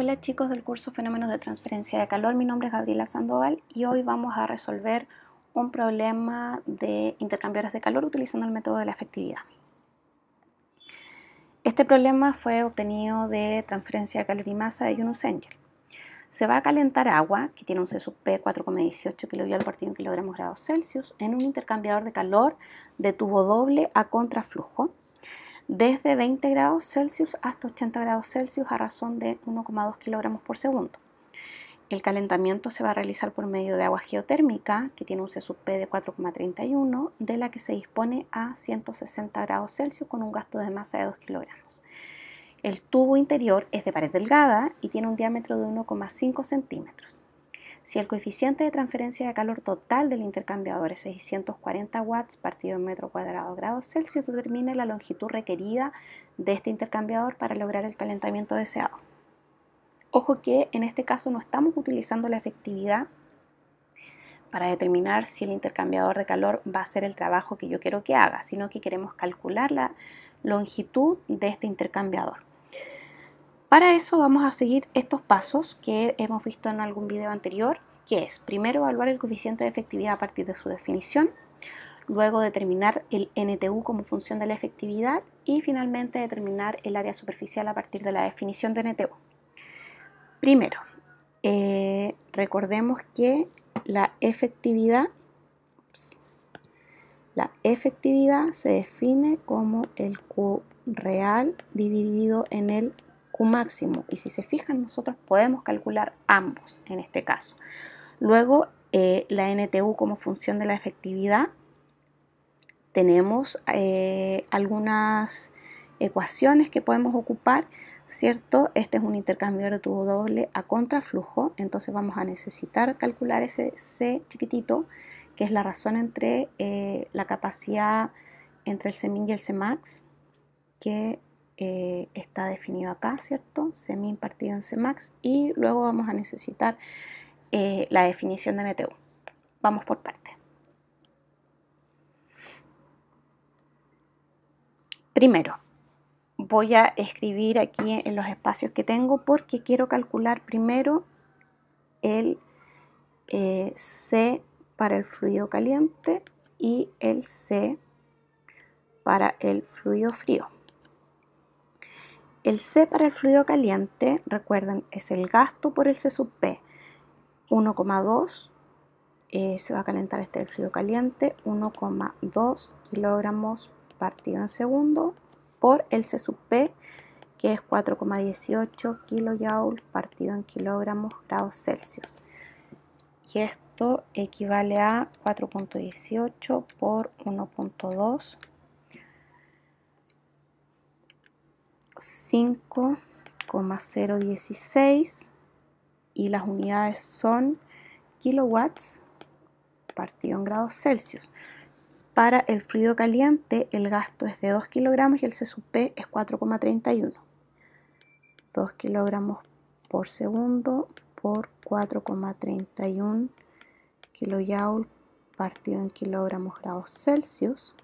Hola chicos del curso Fenómenos de Transferencia de Calor, mi nombre es Gabriela Sandoval y hoy vamos a resolver un problema de intercambiadores de calor utilizando el método de la efectividad. Este problema fue obtenido de transferencia de calor y masa de Yunus Engel. Se va a calentar agua, que tiene un C P 4,18 kJ al partido en kilogramos grados Celsius, en un intercambiador de calor de tubo doble a contraflujo desde 20 grados Celsius hasta 80 grados Celsius a razón de 1,2 kilogramos por segundo. El calentamiento se va a realizar por medio de agua geotérmica, que tiene un C de 4,31, de la que se dispone a 160 grados Celsius con un gasto de masa de 2 kilogramos. El tubo interior es de pared delgada y tiene un diámetro de 1,5 centímetros. Si el coeficiente de transferencia de calor total del intercambiador es 640 watts partido en metro cuadrado grados Celsius, determina la longitud requerida de este intercambiador para lograr el calentamiento deseado. Ojo que en este caso no estamos utilizando la efectividad para determinar si el intercambiador de calor va a ser el trabajo que yo quiero que haga, sino que queremos calcular la longitud de este intercambiador. Para eso vamos a seguir estos pasos que hemos visto en algún video anterior, que es primero evaluar el coeficiente de efectividad a partir de su definición, luego determinar el NTU como función de la efectividad y finalmente determinar el área superficial a partir de la definición de NTU. Primero, eh, recordemos que la efectividad, la efectividad se define como el Q real dividido en el máximo. Y si se fijan, nosotros podemos calcular ambos en este caso. Luego, eh, la NTU como función de la efectividad. Tenemos eh, algunas ecuaciones que podemos ocupar, ¿cierto? Este es un intercambio de tubo doble a contraflujo, entonces vamos a necesitar calcular ese C chiquitito, que es la razón entre eh, la capacidad entre el Cmin y el Cmax, que eh, está definido acá, ¿cierto? Semi impartido en Cmax y luego vamos a necesitar eh, la definición de MTU. Vamos por partes. Primero, voy a escribir aquí en los espacios que tengo porque quiero calcular primero el eh, C para el fluido caliente y el C para el fluido frío. El C para el fluido caliente, recuerden, es el gasto por el C sub P. 1,2 eh, se va a calentar este del fluido caliente, 1,2 kilogramos partido en segundo por el C sub P, que es 4,18 kilojoules partido en kilogramos grados Celsius. Y esto equivale a 4,18 por 1,2 5,016 y las unidades son kilowatts partido en grados Celsius. Para el fluido caliente el gasto es de 2 kilogramos y el C es 4,31. 2 kilogramos por segundo por 4,31 kilojoule partido en kilogramos grados Celsius.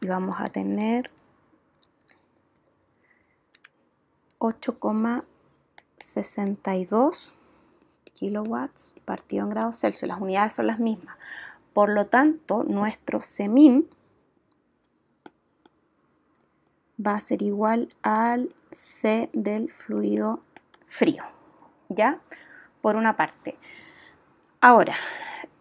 Y vamos a tener 8,62 kilowatts partido en grados Celsius. Las unidades son las mismas. Por lo tanto, nuestro semin va a ser igual al C del fluido frío. ¿Ya? Por una parte. Ahora,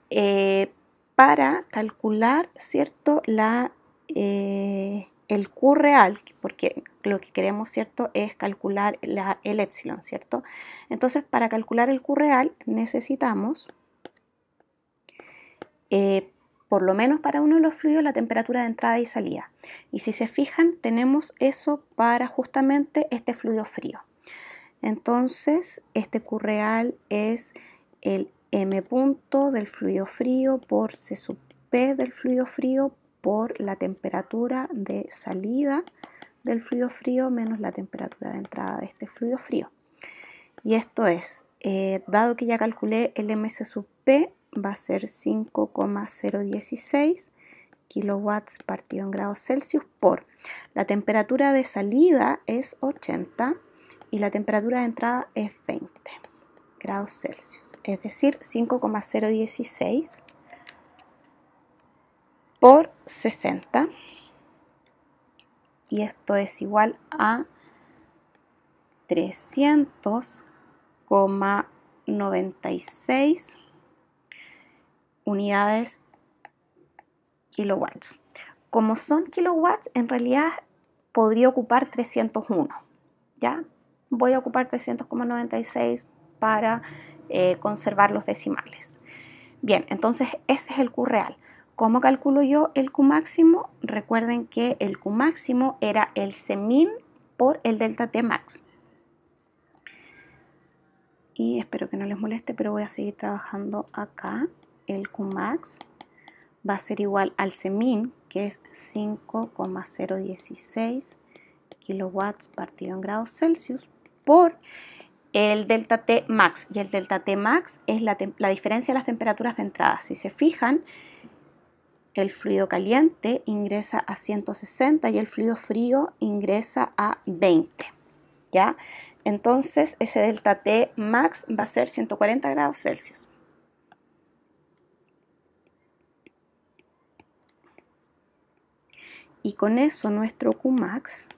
eh, para calcular, ¿cierto? La, eh, el Q real, porque lo que queremos, ¿cierto?, es calcular el epsilon, ¿cierto? Entonces, para calcular el Q real necesitamos, eh, por lo menos para uno de los fluidos, la temperatura de entrada y salida. Y si se fijan, tenemos eso para justamente este fluido frío. Entonces, este Q real es el M punto del fluido frío por C sub P del fluido frío por la temperatura de salida del fluido frío menos la temperatura de entrada de este fluido frío. Y esto es, eh, dado que ya calculé el ms sub P, va a ser 5,016 kilowatts partido en grados Celsius por la temperatura de salida es 80 y la temperatura de entrada es 20 grados Celsius, es decir, 5,016 por 60 y esto es igual a 300,96 unidades kilowatts. Como son kilowatts, en realidad podría ocupar 301, ¿ya? Voy a ocupar 300,96 para eh, conservar los decimales. Bien, entonces ese es el Q real. ¿Cómo calculo yo el Q máximo? Recuerden que el Q máximo era el semin por el delta T max. Y espero que no les moleste, pero voy a seguir trabajando acá. El Q max va a ser igual al semin, que es 5,016 kilowatts partido en grados Celsius por el delta T max. Y el delta T max es la, la diferencia de las temperaturas de entrada. Si se fijan, el fluido caliente ingresa a 160 y el fluido frío ingresa a 20. ¿Ya? Entonces ese delta T max va a ser 140 grados Celsius. Y con eso nuestro Q max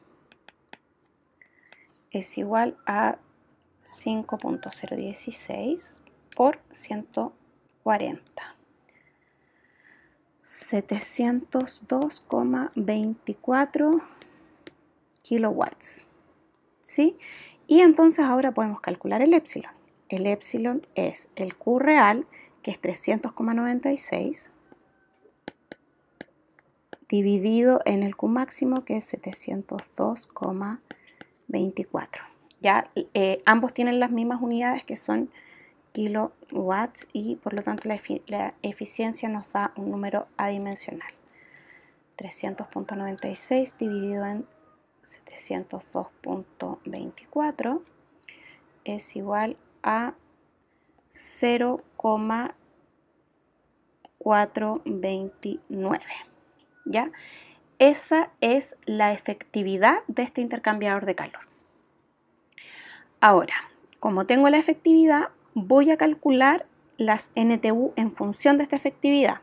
es igual a 5.016 por 140. 702,24 kilowatts. ¿Sí? Y entonces ahora podemos calcular el épsilon. El epsilon es el Q real, que es 300,96, dividido en el Q máximo, que es 702,24. Ya eh, ambos tienen las mismas unidades que son kilowatts y por lo tanto la, la eficiencia nos da un número adimensional. 300.96 dividido en 702.24 es igual a 0,429. ¿Ya? Esa es la efectividad de este intercambiador de calor. Ahora, como tengo la efectividad, voy a calcular las NTU en función de esta efectividad.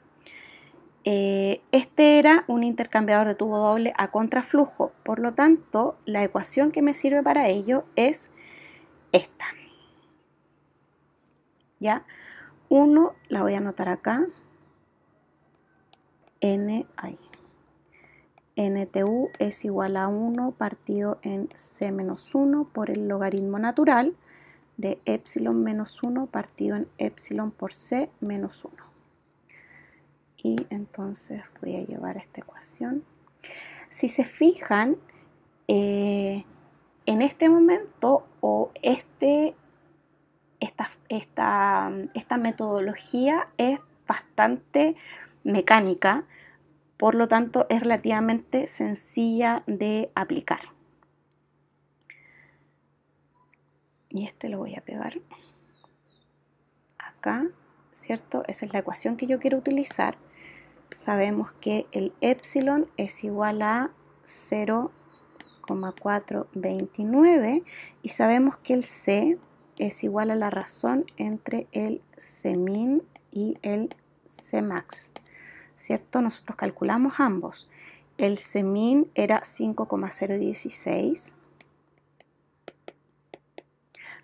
Eh, este era un intercambiador de tubo doble a contraflujo, por lo tanto la ecuación que me sirve para ello es esta. ¿Ya? 1, la voy a anotar acá, N, NTU es igual a 1 partido en C-1 por el logaritmo natural de epsilon menos 1 partido en epsilon por c menos 1. Y entonces voy a llevar esta ecuación. Si se fijan, eh, en este momento o este, esta, esta metodología es bastante mecánica, por lo tanto es relativamente sencilla de aplicar. y este lo voy a pegar acá, ¿cierto? Esa es la ecuación que yo quiero utilizar. Sabemos que el epsilon es igual a 0,429 y sabemos que el C es igual a la razón entre el Cmin y el Cmax, ¿cierto? Nosotros calculamos ambos. El Cmin era 5,016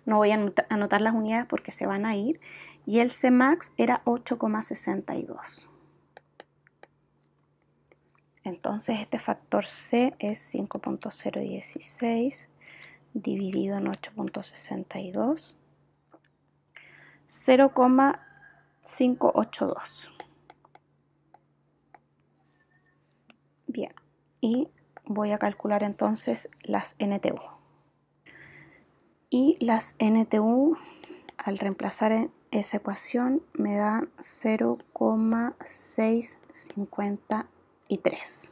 no voy a anotar las unidades porque se van a ir, y el Cmax era 8,62. Entonces este factor C es 5.016 dividido en 8.62, 0,582. Bien, y voy a calcular entonces las NTU y las NTU al reemplazar e-, esa ecuación me da 0,653.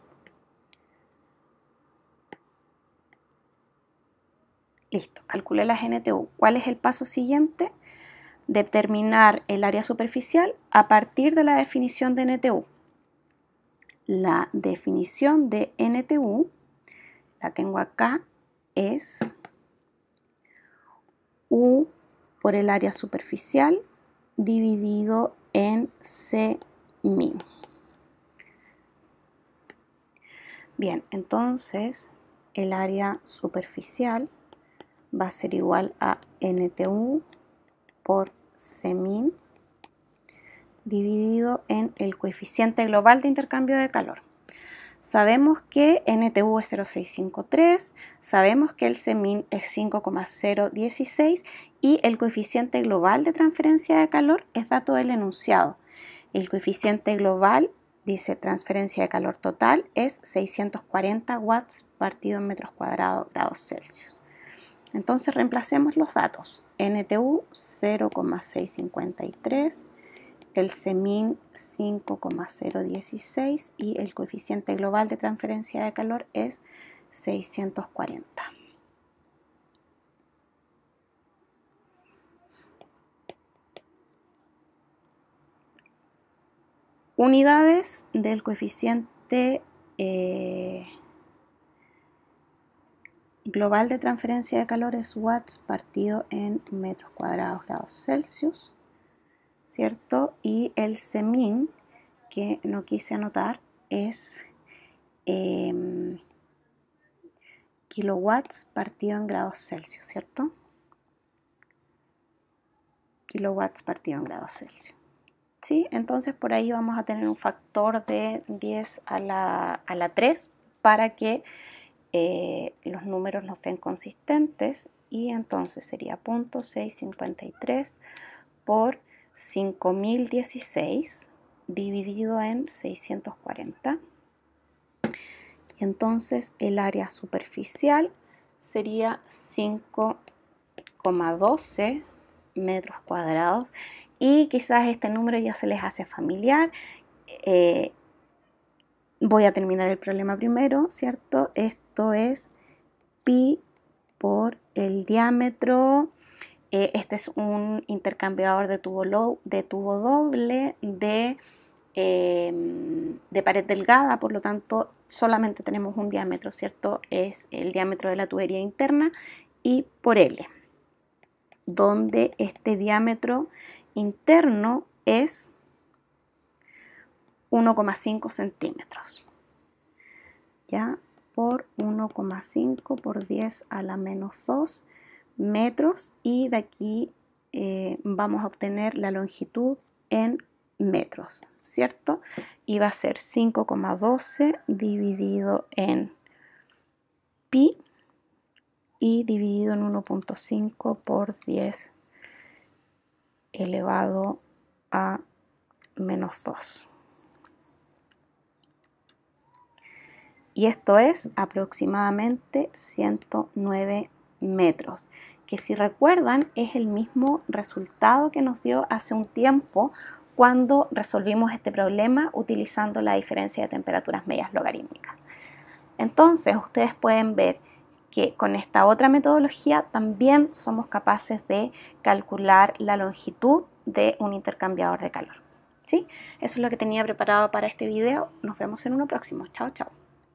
Listo, calculé las NTU. ¿Cuál es el paso siguiente? Determinar el área superficial a partir de la definición de NTU. La definición de NTU, la tengo acá, es U por el área superficial dividido en C min. Bien, entonces el área superficial va a ser igual a NTU por C min dividido en el coeficiente global de intercambio de calor. Sabemos que NTU es 0,653, sabemos que el CEMIN es 5,016 y el coeficiente global de transferencia de calor es dato del enunciado. El coeficiente global dice transferencia de calor total es 640 watts partido en metros cuadrados grados Celsius. Entonces reemplacemos los datos. NTU 0,653 el SEMIN 5,016 y el coeficiente global de transferencia de calor es 640. Unidades del coeficiente eh, global de transferencia de calor es watts partido en metros cuadrados grados Celsius. ¿cierto? Y el semín, que no quise anotar, es em, kilowatts partido en grados Celsius, ¿cierto? Kilowatts partido en grados Celsius. ¿Sí? Entonces por ahí vamos a tener un factor de 10 a la, a la 3 para que eh, los números no sean consistentes y entonces sería 0.653 por 5016 dividido en 640. Y entonces el área superficial sería 5,12 metros cuadrados. Y quizás este número ya se les hace familiar. Eh, voy a terminar el problema primero, ¿cierto? Esto es pi por el diámetro eh, este es un intercambiador de tubo, low, de tubo doble de, em, de pared delgada, por lo tanto solamente tenemos un diámetro, ¿cierto? Es el diámetro de la tubería interna y por L, donde este diámetro interno es 1,5 centímetros. ¿Ya? Por 1,5 por 10 a la menos 2 y de aquí eh, vamos a obtener la longitud en metros, ¿cierto? Y va a ser 5,12 dividido en pi y dividido en 1.5 por 10 elevado a menos 2. Y esto es aproximadamente 109 metros, que si recuerdan es el mismo resultado que nos dio hace un tiempo cuando resolvimos este problema utilizando la diferencia de temperaturas medias logarítmicas. Entonces, ustedes pueden ver que con esta otra metodología también somos capaces de calcular la longitud de un intercambiador de calor. ¿Sí? Eso es lo que tenía preparado para este video. Nos vemos en uno próximo. Chao, chao.